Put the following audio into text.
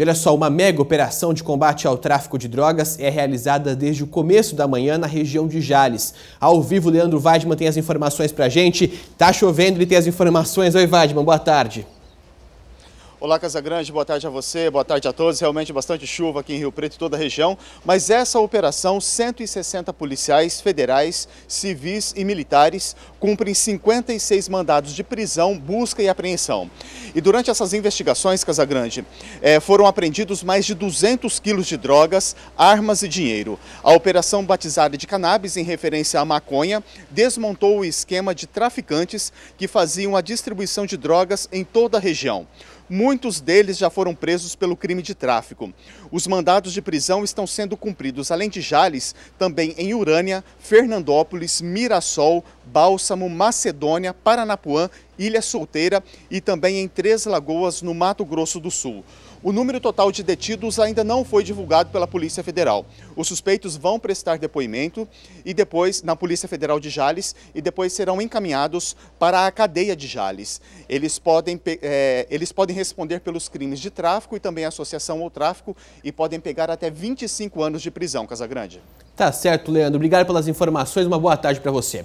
E olha só, uma mega operação de combate ao tráfico de drogas é realizada desde o começo da manhã na região de Jales. Ao vivo, Leandro Weidman tem as informações pra gente. Tá chovendo, ele tem as informações. Oi, Weidman, boa tarde. Olá, Casa Grande. boa tarde a você, boa tarde a todos. Realmente bastante chuva aqui em Rio Preto e toda a região, mas essa operação, 160 policiais federais, civis e militares cumprem 56 mandados de prisão, busca e apreensão. E durante essas investigações, Casagrande, eh, foram apreendidos mais de 200 quilos de drogas, armas e dinheiro. A operação batizada de cannabis, em referência à maconha, desmontou o esquema de traficantes que faziam a distribuição de drogas em toda a região. Muitos deles já foram presos pelo crime de tráfico. Os mandados de prisão estão sendo cumpridos, além de Jales, também em Urânia, Fernandópolis, Mirassol, Bálsamo, Macedônia, Paranapuã, Ilha Solteira e também em Três Lagoas, no Mato Grosso do Sul. O número total de detidos ainda não foi divulgado pela Polícia Federal. Os suspeitos vão prestar depoimento e depois na Polícia Federal de Jales e depois serão encaminhados para a cadeia de Jales. Eles podem, é, eles podem responder pelos crimes de tráfico e também associação ao tráfico e podem pegar até 25 anos de prisão, Casagrande. Tá certo, Leandro. Obrigado pelas informações. Uma boa tarde para você.